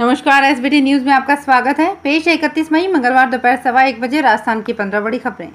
नमस्कार S B news में आपका स्वागत है पेश है इकतीस मई मंगलवार दोपहर सवा एक बजे राजस्थान की पंद्रह बड़ी खबरें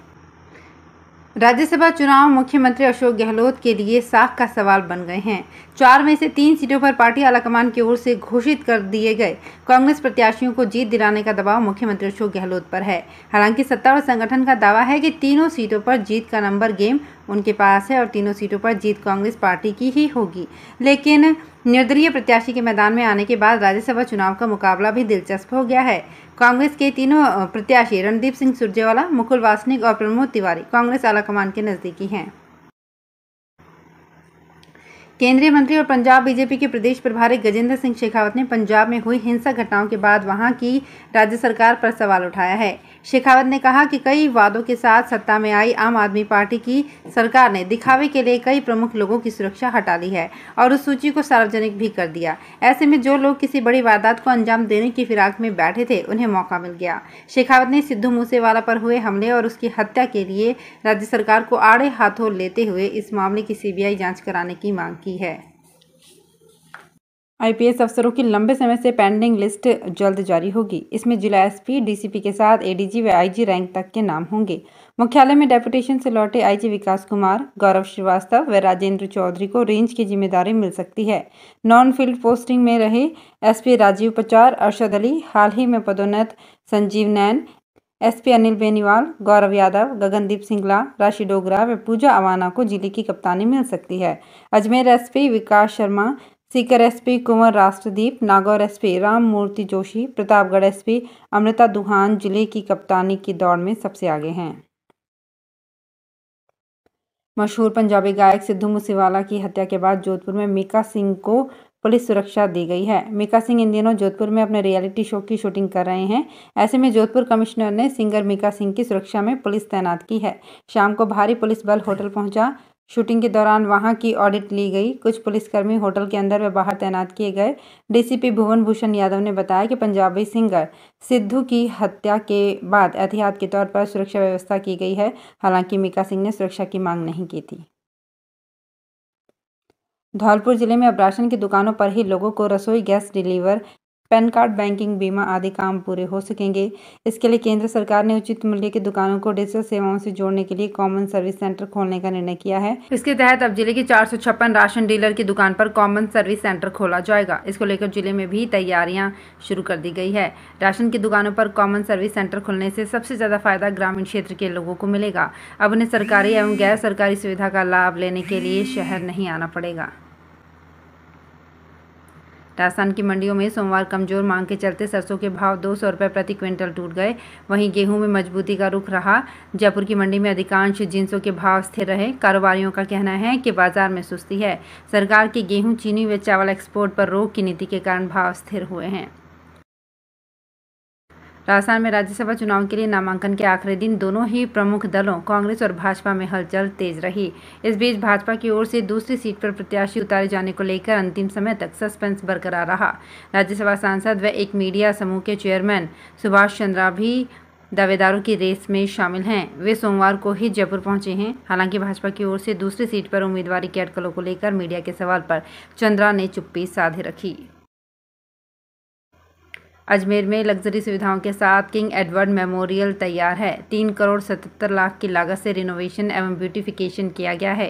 राज्यसभा चुनाव मुख्यमंत्री अशोक गहलोत के लिए साख का सवाल बन गए हैं चार में से तीन सीटों पर पार्टी आलाकमान की ओर से घोषित कर दिए गए कांग्रेस प्रत्याशियों को जीत दिलाने का दबाव मुख्यमंत्री अशोक गहलोत पर है हालांकि सत्ता और संगठन का दावा है कि तीनों सीटों पर जीत का नंबर गेम उनके पास है और तीनों सीटों पर जीत कांग्रेस पार्टी की ही होगी लेकिन निर्दलीय प्रत्याशी के मैदान में आने के बाद राज्यसभा चुनाव का मुकाबला भी दिलचस्प हो गया है कांग्रेस के तीनों प्रत्याशी रणदीप सिंह सुरजेवाला मुकुल वासनिक और प्रमोद तिवारी कांग्रेस आलाकमान के नज़दीकी हैं केंद्रीय मंत्री और पंजाब बीजेपी के प्रदेश प्रभारी गजेंद्र सिंह शेखावत ने पंजाब में हुई हिंसक घटनाओं के बाद वहां की राज्य सरकार पर सवाल उठाया है शेखावत ने कहा कि कई वादों के साथ सत्ता में आई आम आदमी पार्टी की सरकार ने दिखावे के लिए कई प्रमुख लोगों की सुरक्षा हटा ली है और उस सूची को सार्वजनिक भी कर दिया ऐसे में जो लोग किसी बड़ी वारदात को अंजाम देने की फिराक में बैठे थे उन्हें मौका मिल गया शेखावत ने सिद्धू मूसेवाला पर हुए हमले और उसकी हत्या के लिए राज्य सरकार को आड़े हाथों लेते हुए इस मामले की सीबीआई जांच कराने की मांग की की है आईपीएस अफसरों की लंबे समय से पेंडिंग लिस्ट जल्द जारी होगी इसमें जिला एसपी डीसीपी के साथ एडीजी व आईजी रैंक तक के नाम होंगे मुख्यालय में डेपुटेशन से लौटे आईजी विकास कुमार गौरव श्रीवास्तव व राजेंद्र चौधरी को रेंज की जिम्मेदारी मिल सकती है नॉन फील्ड पोस्टिंग में रहे एसपी राजीव पचार अरशद अली हाल ही में पदोन्नत संजीव नैन एसपी अनिल बेनीवाल गौरव यादव गगनदीप सिंगला राशि डोगरा व पूजा अवाना को जिले की कप्तानी मिल सकती है Ajmer SP Vikas Sharma Sikar SP Kunwar Rashtradeep Nagaur SP Ram Murthy Joshi Pratapgarh SP Amrita Duhan जिले की कप्तानी की दौड़ में सबसे आगे हैं मशहूर पंजाबी गायक सिद्धू मूसेवाला की हत्या के बाद जोधपुर में मीका सिंह को पुलिस सुरक्षा दी गई है मीका सिंह इन दिनों जोधपुर में अपने रियलिटी शो की शूटिंग कर रहे हैं ऐसे में जोधपुर कमिश्नर ने सिंगर मीका सिंह की सुरक्षा में पुलिस तैनात की है शाम को भारी पुलिस बल होटल पहुंचा शूटिंग के दौरान वहां की ऑडिट ली गई कुछ पुलिसकर्मी होटल के अंदर व बाहर तैनात किए गए डीसीपी भुवन भूषण यादव ने बताया कि पंजाबी सिंगर सिद्धू की हत्या के बाद एहतियात के तौर पर सुरक्षा व्यवस्था की गई है हालांकि मीका सिंह ने सुरक्षा की मांग नहीं की थी धौलपुर जिले में अब राशन की दुकानों पर ही लोगों को रसोई gas deliver PAN card banking बीमा आदि काम पूरे हो सकेंगे इसके लिए केंद्र सरकार ने उचित मूल्य की दुकानों को डिजिटल सेवाओं से जोड़ने के लिए कॉमन सर्विस सेंटर खोलने का निर्णय किया है इसके तहत अब जिले के चार राशन डीलर की दुकान पर कॉमन सर्विस सेंटर खोला जाएगा इसको लेकर जिले में भी तैयारियां शुरू कर दी गई है राशन की दुकानों पर कॉमन सर्विस सेंटर खुलने से सबसे ज़्यादा फायदा ग्रामीण क्षेत्र के लोगों को मिलेगा अब उन्हें सरकारी एवं गैर सरकारी सुविधा का लाभ लेने के लिए शहर नहीं आना पड़ेगा राजस्थान की मंडियों में सोमवार कमजोर मांग के चलते सरसों के भाव दो सौ रुपये प्रति क्विंटल टूट गए वहीं गेहूं में मजबूती का रुख रहा जयपुर की मंडी में अधिकांश जींसों के भाव स्थिर रहे कारोबारियों का कहना है कि बाजार में सुस्ती है सरकार की गेहूँ चीनी व चावल एक्सपोर्ट पर रोक की नीति के कारण भाव स्थिर हुए हैं राजस्थान में राज्यसभा चुनाव के लिए नामांकन के आखिरी दिन दोनों ही प्रमुख दलों कांग्रेस और भाजपा में हलचल तेज रही इस बीच भाजपा की ओर से दूसरी सीट पर प्रत्याशी उतारे जाने को लेकर अंतिम समय तक सस्पेंस बरकरार रहा राज्यसभा सांसद व एक मीडिया समूह के चेयरमैन सुभाष चंद्रा भी दावेदारों की रेस में शामिल हैं वे सोमवार को ही जयपुर पहुंचे हैं हालांकि भाजपा की ओर से दूसरी सीट पर उम्मीदवारी की अटकलों को लेकर मीडिया के सवाल पर चंद्रा ने चुप्पी साधे रखी अजमेर में लग्जरी सुविधाओं के साथ किंग एडवर्ड मेमोरियल तैयार है तीन करोड़ सतहत्तर लाख की लागत से रिनोवेशन एवं ब्यूटिफिकेशन किया गया है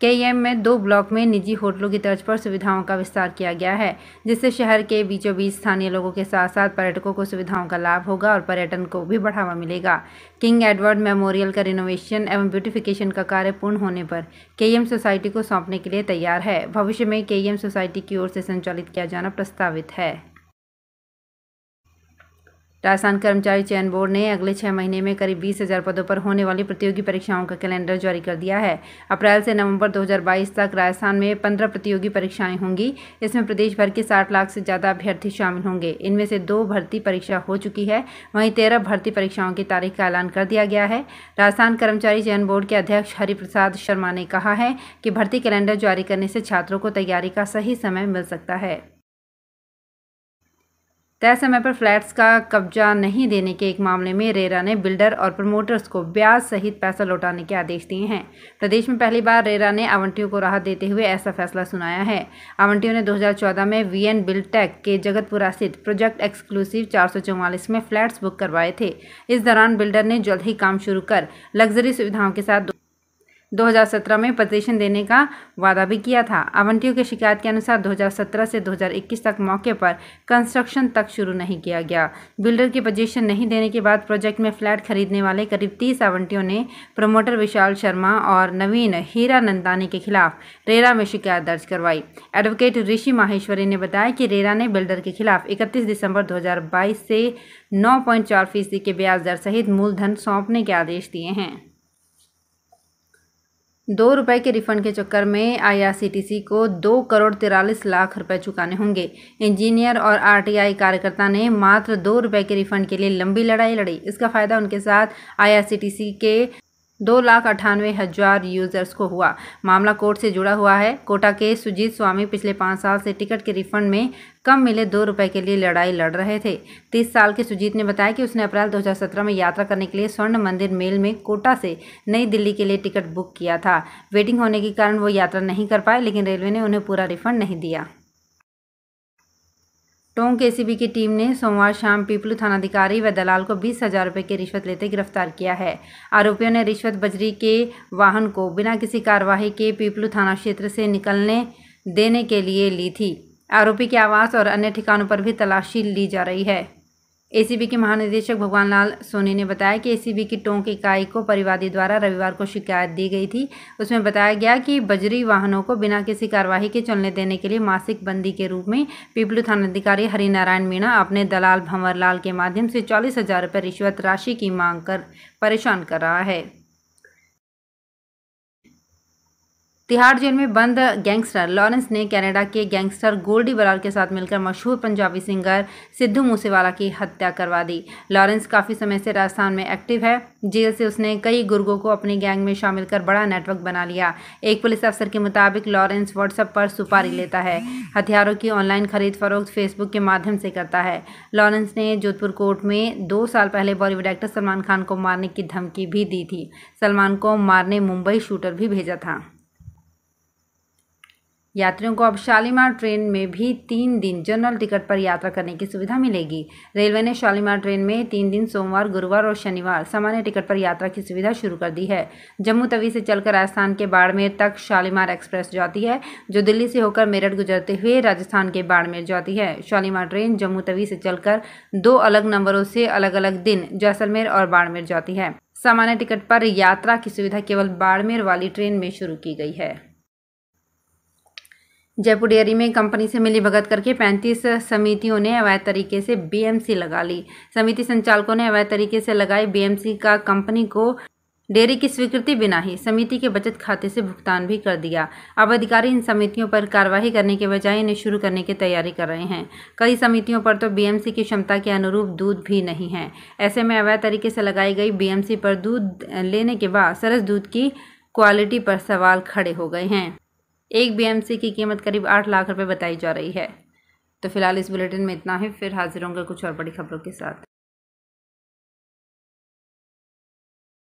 के एम में दो ब्लॉक में निजी होटलों की तर्ज पर सुविधाओं का विस्तार किया गया है जिससे शहर के बीचों बीच स्थानीय लोगों के साथ साथ पर्यटकों को सुविधाओं का लाभ होगा और पर्यटन को भी बढ़ावा मिलेगा किंग एडवर्ड मेमोरियल का रिनोवेशन एवं ब्यूटिफिकेशन का कार्य पूर्ण होने पर के एम सोसाइटी को सौंपने के लिए तैयार है भविष्य में के एम सोसाइटी की ओर से संचालित किया जाना प्रस्तावित है राजस्थान कर्मचारी चयन बोर्ड ने अगले छः महीने में करीब बीस हज़ार पदों पर होने वाली प्रतियोगी परीक्षाओं का कैलेंडर जारी कर दिया है अप्रैल से नवंबर 2022 तक राजस्थान में पंद्रह प्रतियोगी परीक्षाएं होंगी इसमें प्रदेश भर के साठ लाख से ज़्यादा अभ्यर्थी शामिल होंगे इनमें से दो भर्ती परीक्षा हो चुकी है वहीं तेरह भर्ती परीक्षाओं की तारीख का ऐलान कर दिया गया है राजस्थान कर्मचारी चयन बोर्ड के अध्यक्ष हरिप्रसाद शर्मा ने कहा है कि भर्ती कैलेंडर जारी करने से छात्रों को तैयारी का सही समय मिल सकता है तय समय पर फ्लैट्स का कब्जा नहीं देने के एक मामले में रेरा ने बिल्डर और प्रमोटर्स को ब्याज सहित पैसा लौटाने के आदेश दिए हैं प्रदेश में पहली बार रेरा ने आवंटियों को राहत देते हुए ऐसा फैसला सुनाया है आवंटियों ने 2014 में वीएन बिल्टेक के जगतपुरा स्थित प्रोजेक्ट एक्सक्लूसिव चार में फ्लैट्स बुक करवाए थे इस दौरान बिल्डर ने जल्द ही काम शुरू कर लग्जरी सुविधाओं के साथ 2017 में प्रदर्शन देने का वादा भी किया था आवंटियों की शिकायत के अनुसार 2017 से 2021 तक मौके पर कंस्ट्रक्शन तक शुरू नहीं किया गया बिल्डर की पोजीशन नहीं देने के बाद प्रोजेक्ट में फ्लैट खरीदने वाले करीब तीस आवंटियों ने प्रमोटर विशाल शर्मा और नवीन हीरा नंदानी के खिलाफ रेरा में शिकायत दर्ज करवाई एडवोकेट ऋषि माहेश्वरी ने बताया कि रेरा ने बिल्डर के खिलाफ इकतीस दिसंबर दो से नौ फीसदी के ब्याज दर सहित मूलधन सौंपने के आदेश दिए हैं दो रुपए के रिफंड के चक्कर में आईआरसीटीसी को दो करोड़ तिरालीस लाख रुपए चुकाने होंगे इंजीनियर और आरटीआई कार्यकर्ता ने मात्र दो रुपए के रिफंड के लिए लंबी लड़ाई लड़ी इसका फायदा उनके साथ आईआरसीटीसी के दो लाख अठानवे हज़ार यूज़र्स को हुआ मामला कोर्ट से जुड़ा हुआ है कोटा के सुजीत स्वामी पिछले पाँच साल से टिकट के रिफंड में कम मिले दो रुपए के लिए लड़ाई लड़ रहे थे तीस साल के सुजीत ने बताया कि उसने अप्रैल 2017 में यात्रा करने के लिए स्वर्ण मंदिर मेल में कोटा से नई दिल्ली के लिए टिकट बुक किया था वेटिंग होने के कारण वो यात्रा नहीं कर पाए लेकिन रेलवे ने उन्हें पूरा रिफंड नहीं दिया टोंक एसीबी की टीम ने सोमवार शाम पीपलू थानाधिकारी व दलाल को बीस हजार रुपये की रिश्वत लेते गिरफ्तार किया है आरोपियों ने रिश्वत बजरी के वाहन को बिना किसी कार्यवाही के पीपलू थाना क्षेत्र से निकलने देने के लिए ली थी आरोपी के आवास और अन्य ठिकानों पर भी तलाशी ली जा रही है एसीबी के महानिदेशक भगवान लाल सोनी ने बताया कि एसीबी की टोंक इकाई को परिवादी द्वारा रविवार को शिकायत दी गई थी उसमें बताया गया कि बजरी वाहनों को बिना किसी कार्यवाही के चलने देने के लिए मासिक बंदी के रूप में पीपलू थानाधिकारी हरिनारायण मीणा अपने दलाल भंवर लाल के माध्यम से चालीस हज़ार रुपये रिश्वत राशि की मांग कर परेशान कर रहा है तिहाड़ जेल में बंद गैंगस्टर लॉरेंस ने कनाडा के गैंगस्टर गोल्डी बरार के साथ मिलकर मशहूर पंजाबी सिंगर सिद्धू मूसेवाला की हत्या करवा दी लॉरेंस काफ़ी समय से राजस्थान में एक्टिव है जेल से उसने कई गुर्गों को अपनी गैंग में शामिल कर बड़ा नेटवर्क बना लिया एक पुलिस अफसर के मुताबिक लॉरेंस व्हाट्सएप पर सुपारी लेता है हथियारों की ऑनलाइन खरीद फरोख्त फेसबुक के माध्यम से करता है लॉरेंस ने जोधपुर कोर्ट में दो साल पहले बॉलीवुड एक्टर सलमान खान को मारने की धमकी भी दी थी सलमान को मारने मुंबई शूटर भी भेजा था यात्रियों को अब शालीमार ट्रेन में भी तीन दिन जनरल टिकट पर यात्रा करने की सुविधा मिलेगी रेलवे ने शालीमार ट्रेन में तीन दिन सोमवार गुरुवार और शनिवार सामान्य टिकट पर यात्रा की सुविधा शुरू कर दी है जम्मू तवी से चलकर राजस्थान के बाड़मेर तक शालीमार एक्सप्रेस जाती है जो दिल्ली से होकर मेरठ गुजरते हुए राजस्थान के बाड़मेर जाती है शालीमार ट्रेन जम्मू तवी से चलकर दो अलग नंबरों से अलग अलग दिन जैसलमेर और बाड़मेर जाती है सामान्य टिकट पर यात्रा की सुविधा केवल बाड़मेर वाली ट्रेन में शुरू की गई है जयपुर डेयरी में कंपनी से मिली भगत करके 35 समितियों ने अवैध तरीके से बीएमसी लगा ली समिति संचालकों ने अवैध तरीके से लगाई बीएमसी का कंपनी को डेयरी की स्वीकृति बिना ही समिति के बचत खाते से भुगतान भी कर दिया अब अधिकारी इन समितियों पर कार्रवाई करने के बजाय इन्हें शुरू करने की तैयारी कर रहे हैं कई समितियों पर तो बीएमसी की क्षमता के अनुरूप दूध भी नहीं है ऐसे में अवैध तरीके से लगाई गई बीएमसी पर दूध लेने के बाद सरस दूध की क्वालिटी पर सवाल खड़े हो गए हैं एक बीएमसी की कीमत करीब आठ लाख रुपए बताई जा रही है तो फिलहाल इस बुलेटिन में इतना ही फिर हाजिर होंगे कुछ और बड़ी खबरों के साथ